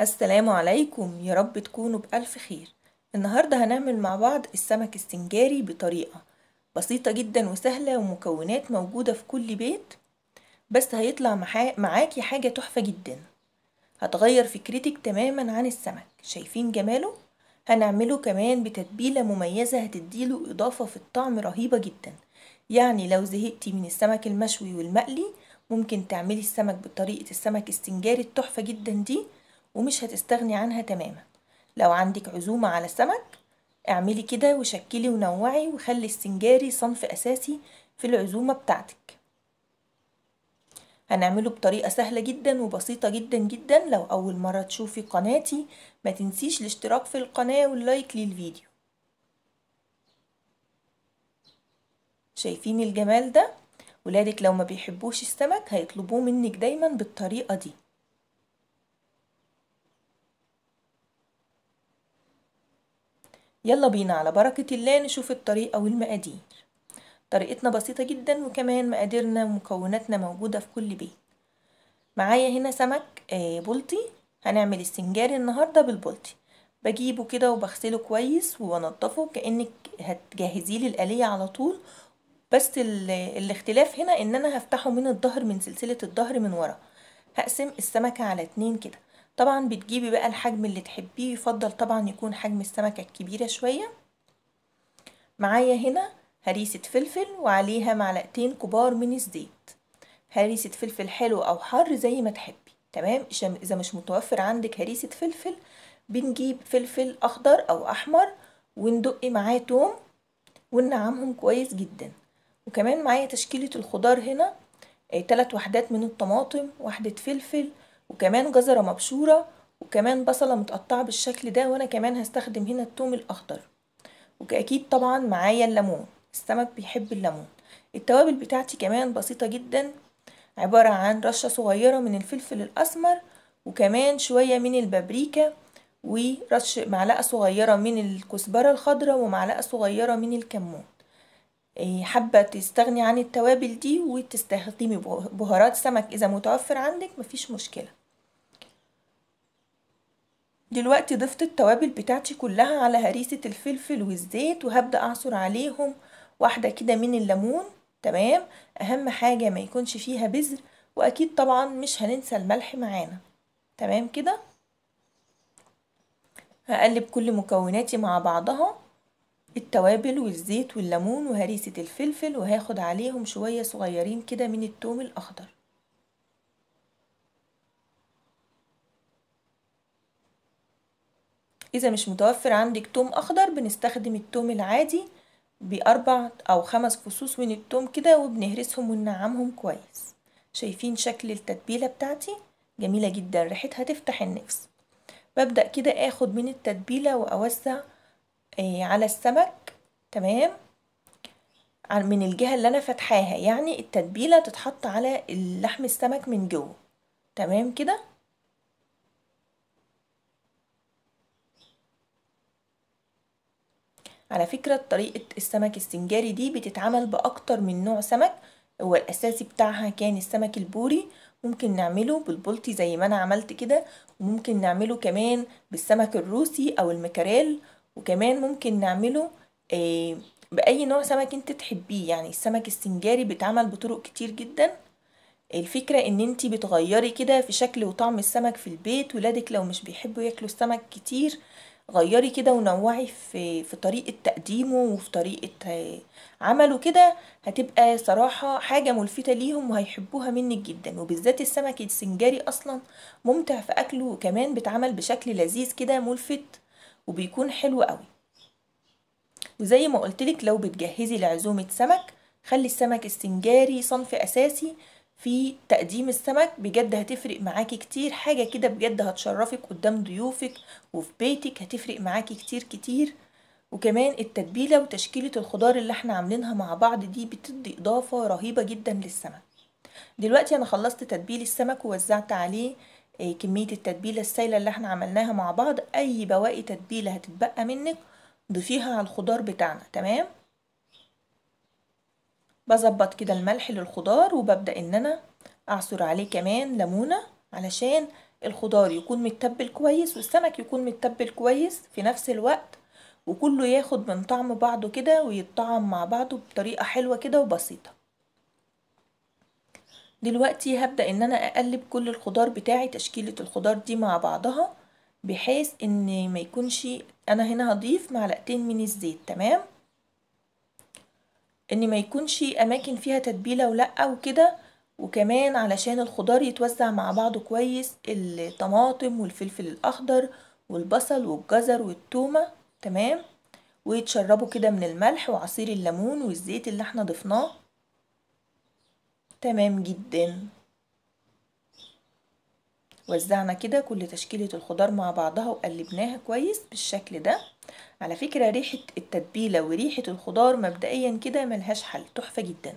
السلام عليكم يا رب تكونوا بألف خير النهاردة هنعمل مع بعض السمك السنجاري بطريقة بسيطة جدا وسهلة ومكونات موجودة في كل بيت بس هيطلع معاكي حاجة تحفة جدا هتغير فكرتك تماما عن السمك شايفين جماله؟ هنعمله كمان بتتبيلة مميزة هتديله إضافة في الطعم رهيبة جدا يعني لو زهقتي من السمك المشوي والمقلي ممكن تعملي السمك بطريقة السمك السنجاري التحفة جدا دي ومش هتستغني عنها تماما لو عندك عزومة على السمك اعملي كده وشكلي ونوعي وخلي السنجاري صنف أساسي في العزومة بتاعتك هنعمله بطريقة سهلة جدا وبسيطة جدا جدا لو أول مرة تشوفي قناتي ما تنسيش الاشتراك في القناة واللايك للفيديو شايفين الجمال ده؟ ولادك لو ما بيحبوش السمك هيطلبوه منك دايما بالطريقة دي يلا بينا على بركة الله نشوف الطريقة والمقادير طريقتنا بسيطة جدا وكمان مقاديرنا ومكوناتنا موجودة في كل بيت معايا هنا سمك آه، بلطي هنعمل السنجاري النهاردة بالبلطي بجيبه كده وبغسله كويس وانضفه كأنك هتجهزيه للقلية على طول بس الاختلاف هنا ان انا هفتحه من الظهر من سلسلة الظهر من ورا هقسم السمكة على اتنين كده طبعا بتجيبي بقى الحجم اللي تحبيه يفضل طبعا يكون حجم السمكة الكبيرة شوية معايا هنا هريسة فلفل وعليها معلقتين كبار من الزيت هريسة فلفل حلو أو حار زي ما تحبي تمام إذا مش متوفر عندك هريسة فلفل بنجيب فلفل أخضر أو أحمر وندق معاه توم وننعمهم كويس جدا وكمان معايا تشكيلة الخضار هنا ثلاث آه، وحدات من الطماطم وحدة فلفل وكمان جزرة مبشورة وكمان بصلة متقطعة بالشكل ده وانا كمان هستخدم هنا التوم الاخضر وكأكيد طبعا معايا الليمون السمك بيحب الليمون التوابل بتاعتي كمان بسيطة جدا عبارة عن رشة صغيرة من الفلفل الأسمر وكمان شوية من البابريكا ورش معلقة صغيرة من الكزبرة الخضراء ومعلقة صغيرة من الكمون إيه، حابة تستغني عن التوابل دي وتستخدمي بهارات سمك إذا متوفر عندك مفيش مشكلة دلوقتي ضفت التوابل بتاعتي كلها على هريسة الفلفل والزيت وهبدأ أعصر عليهم واحدة كده من الليمون تمام أهم حاجة ما يكونش فيها بذر وأكيد طبعا مش هننسى الملح معانا تمام كده هقلب كل مكوناتي مع بعضها التوابل والزيت والليمون وهريسة الفلفل وهاخد عليهم شوية صغيرين كده من التوم الأخضر إذا مش متوفر عندك توم أخضر بنستخدم التوم العادي بأربع أو خمس فصوص من التوم كده وبنهرسهم وننعمهم كويس شايفين شكل التتبيلة بتاعتي جميلة جدا ريحتها تفتح النفس ببدأ كده آخد من التتبيلة وأوزع آه، على السمك تمام من الجهة اللي أنا فتحاها يعني التتبيلة تتحط على لحم السمك من جوه تمام كده على فكرة طريقة السمك السنجاري دي بتتعمل بأكتر من نوع سمك هو الأساسي بتاعها كان السمك البوري ممكن نعمله بالبلطي زي ما أنا عملت كده وممكن نعمله كمان بالسمك الروسي أو المكاريل وكمان ممكن نعمله آه، بأي نوع سمك انت تحبيه يعني السمك السنجاري بيتعمل بطرق كتير جدا الفكرة ان انت بتغيري كده في شكل وطعم السمك في البيت ولادك لو مش بيحبوا ياكلوا السمك كتير غيري كده ونوعي في في طريقة تقديمه وفي طريقة آه، عمله كده هتبقى صراحة حاجة ملفتة ليهم وهيحبوها منك جدا وبالذات السمك السنجاري أصلا ممتع في أكله وكمان بيتعمل بشكل لذيذ كده ملفت وبيكون حلو قوي وزي ما قلتلك لو بتجهزي لعزومة سمك خلي السمك السنجاري صنف أساسي في تقديم السمك بجد هتفرق معاكي كتير حاجة كده بجد هتشرفك قدام ضيوفك وفي بيتك هتفرق معاكي كتير كتير وكمان التتبيلة وتشكيلة الخضار اللي احنا عاملينها مع بعض دي بتدي إضافة رهيبة جدا للسمك دلوقتي أنا خلصت تتبيل السمك ووزعت عليه آه، كمية التتبيلة السايلة اللي احنا عملناها مع بعض أي بواقي تتبيلة هتتبقى منك ضيفيها على الخضار بتاعنا تمام بظبط كده الملح للخضار وببدأ ان انا اعصر عليه كمان ليمونة علشان الخضار يكون متبل كويس والسمك يكون متبل كويس في نفس الوقت وكله ياخد من طعم بعضه كده ويتطعم مع بعضه بطريقة حلوة كده وبسيطة دلوقتي هبدأ ان انا اقلب كل الخضار بتاعي تشكيلة الخضار دي مع بعضها بحيث ان ما يكونش انا هنا هضيف معلقتين من الزيت تمام ان ما يكونش اماكن فيها تتبيله ولا وكده وكمان علشان الخضار يتوزع مع بعضه كويس الطماطم والفلفل الاخضر والبصل والجزر والتومه تمام ويتشربوا كده من الملح وعصير الليمون والزيت اللي احنا ضفناه تمام جدا وزعنا كده كل تشكيله الخضار مع بعضها وقلبناها كويس بالشكل ده على فكرة ريحة التتبيلة وريحة الخضار مبدئيا كده ملهاش حل تحفة جدا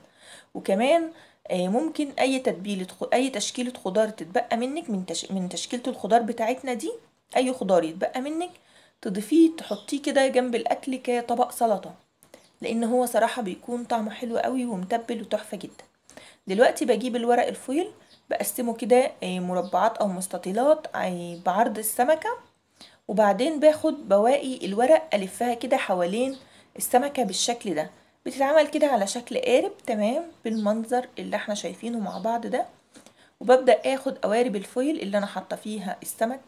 وكمان آه، ممكن اي تتبيلة اي تشكيلة خضار تتبقى منك من, تش... من تشكيلة الخضار بتاعتنا دي اي خضار يتبقى منك تضيفيه تحطيه كده جنب الاكل كطبق سلطة لان هو صراحة بيكون طعمه حلو قوي ومتبل وتحفة جدا دلوقتي بجيب الورق الفويل بقسمه كده آه، مربعات او مستطيلات آه، بعرض السمكة وبعدين باخد بواقي الورق ألفها كده حوالين السمكة بالشكل ده بتتعمل كده على شكل قارب تمام بالمنظر اللي احنا شايفينه مع بعض ده وببدأ اخد قوارب الفويل اللي انا حاطه فيها السمك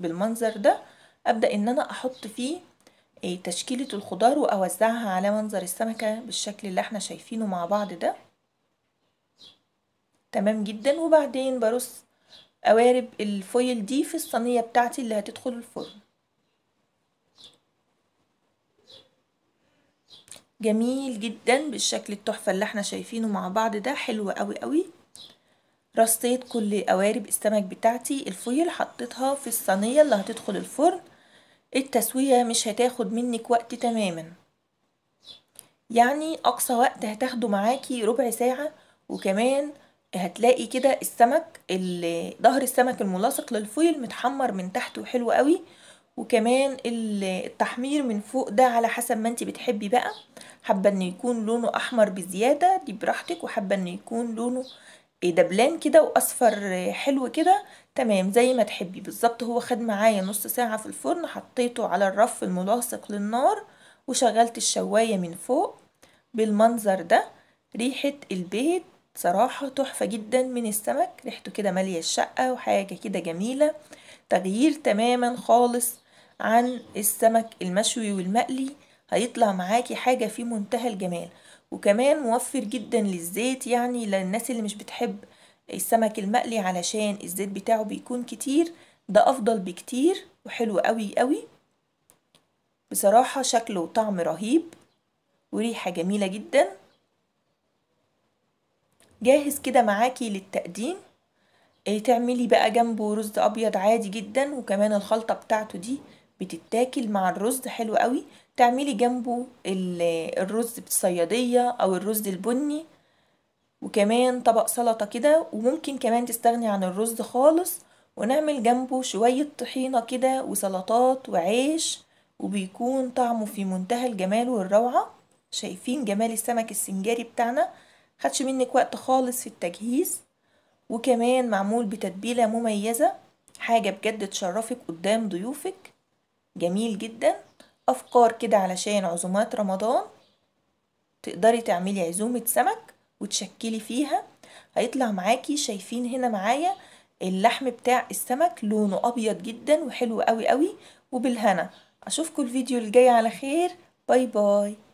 بالمنظر ده ابدأ ان انا احط فيه آه، تشكيلة الخضار واوزعها على منظر السمكة بالشكل اللي احنا شايفينه مع بعض ده تمام جدا وبعدين برص قوارب الفويل دي في الصينية بتاعتي اللي هتدخل الفرن جميل جدا بالشكل التحفة اللي احنا شايفينه مع بعض ده حلو قوي قوي رصيت كل قوارب السمك بتاعتي الفويل حطيتها في الصينية اللي هتدخل الفرن التسوية مش هتاخد منك وقت تماما يعني اقصى وقت هتاخده معاكي ربع ساعة وكمان هتلاقي كده السمك ظهر السمك الملاصق للفويل متحمر من تحت وحلو قوي وكمان التحمير من فوق ده على حسب ما انت بتحبي بقى حابه انه يكون لونه احمر بزياده دي براحتك وحابه انه يكون لونه إيه، دبلان كده واصفر حلو كده تمام زي ما تحبي بالظبط هو خد معايا نص ساعه في الفرن حطيته على الرف الملاصق للنار وشغلت الشوايه من فوق بالمنظر ده ريحه البيت صراحة تحفة جدا من السمك ريحته كده مالية الشقة وحاجة كده جميلة تغيير تماما خالص عن السمك المشوي والمقلي هيطلع معاكي حاجة في منتهى الجمال وكمان موفر جدا للزيت يعني للناس اللي مش بتحب السمك المقلي علشان الزيت بتاعه بيكون كتير ده أفضل بكتير وحلو قوي قوي بصراحة شكله وطعم رهيب وريحة جميلة جدا جاهز كده معاكي للتقديم إيه، تعملي بقى جنبه رز أبيض عادي جدا وكمان الخلطة بتاعته دي بتتاكل مع الرز حلو قوي تعملي جنبه الرز بالصيادية او الرز البني وكمان طبق سلطة كده وممكن كمان تستغني عن الرز خالص ونعمل جنبه شوية طحينة كده وسلطات وعيش وبيكون طعمه في منتهى الجمال والروعة شايفين جمال السمك السنجاري بتاعنا خدش منك وقت خالص في التجهيز وكمان معمول بتتبيلة مميزة حاجة بجد تشرفك قدام ضيوفك جميل جدا أفكار كده علشان عزومات رمضان تقدري تعملي عزومة سمك وتشكلي فيها هيطلع معاكي شايفين هنا معايا اللحم بتاع السمك لونه أبيض جدا وحلو قوي قوي وبالهنا أشوفكم الفيديو الجاي على خير باي باي